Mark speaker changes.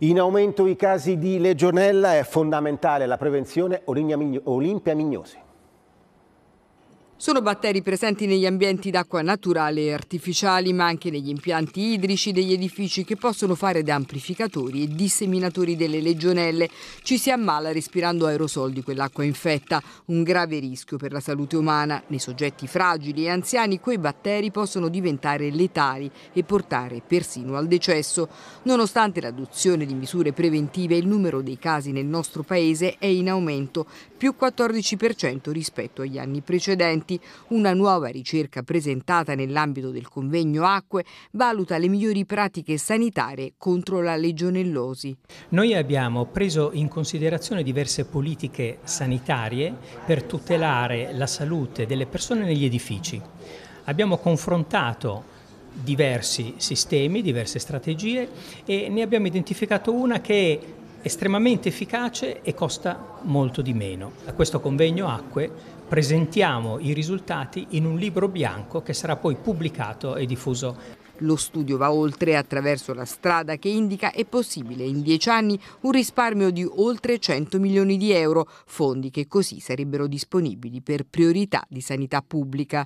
Speaker 1: In aumento i casi di legionella, è fondamentale la prevenzione Olimpia Mignosi.
Speaker 2: Sono batteri presenti negli ambienti d'acqua naturale e artificiali, ma anche negli impianti idrici degli edifici che possono fare da amplificatori e disseminatori delle legionelle. Ci si ammala respirando aerosol di quell'acqua infetta, un grave rischio per la salute umana. Nei soggetti fragili e anziani quei batteri possono diventare letali e portare persino al decesso. Nonostante l'adozione di misure preventive, il numero dei casi nel nostro paese è in aumento, più 14% rispetto agli anni precedenti. Stati, una nuova ricerca presentata nell'ambito del convegno Acque valuta le migliori pratiche sanitarie contro la legionellosi.
Speaker 3: Noi abbiamo preso in considerazione diverse politiche sanitarie per tutelare la salute delle persone negli edifici. Abbiamo confrontato diversi sistemi, diverse strategie e ne abbiamo identificato una che è estremamente efficace e costa molto di meno. A questo convegno Acque presentiamo i risultati in un libro bianco che sarà poi pubblicato e diffuso lo studio va oltre attraverso la
Speaker 2: strada che indica è possibile in dieci anni un risparmio di oltre 100 milioni di euro, fondi che così sarebbero disponibili per priorità di sanità pubblica.